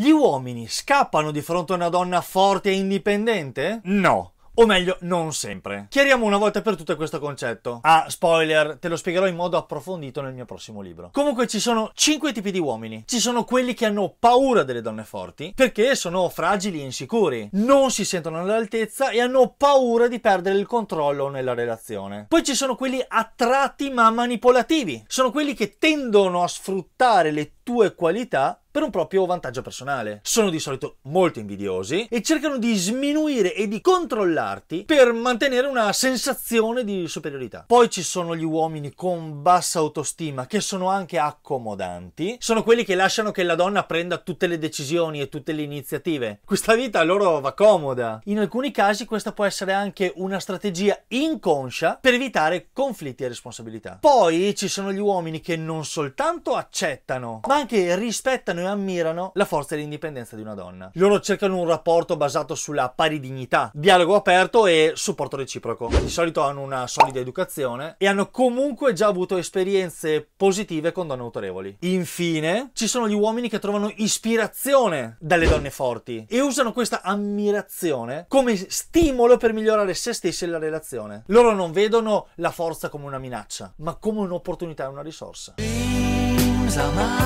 Gli uomini scappano di fronte a una donna forte e indipendente? No. O meglio, non sempre. Chiariamo una volta per tutte questo concetto. Ah, spoiler, te lo spiegherò in modo approfondito nel mio prossimo libro. Comunque ci sono cinque tipi di uomini. Ci sono quelli che hanno paura delle donne forti perché sono fragili e insicuri, non si sentono all'altezza e hanno paura di perdere il controllo nella relazione. Poi ci sono quelli attratti ma manipolativi. Sono quelli che tendono a sfruttare le tue qualità per un proprio vantaggio personale. Sono di solito molto invidiosi e cercano di sminuire e di controllarti per mantenere una sensazione di superiorità. Poi ci sono gli uomini con bassa autostima che sono anche accomodanti, sono quelli che lasciano che la donna prenda tutte le decisioni e tutte le iniziative. Questa vita loro va comoda. In alcuni casi questa può essere anche una strategia inconscia per evitare conflitti e responsabilità. Poi ci sono gli uomini che non soltanto accettano, ma anche rispettano e ammirano la forza e l'indipendenza di una donna. Loro cercano un rapporto basato sulla pari dignità, dialogo aperto e supporto reciproco. Di solito hanno una solida educazione e hanno comunque già avuto esperienze positive con donne autorevoli. Infine, ci sono gli uomini che trovano ispirazione dalle donne forti e usano questa ammirazione come stimolo per migliorare se stessi e la relazione. Loro non vedono la forza come una minaccia, ma come un'opportunità e una risorsa. Dreams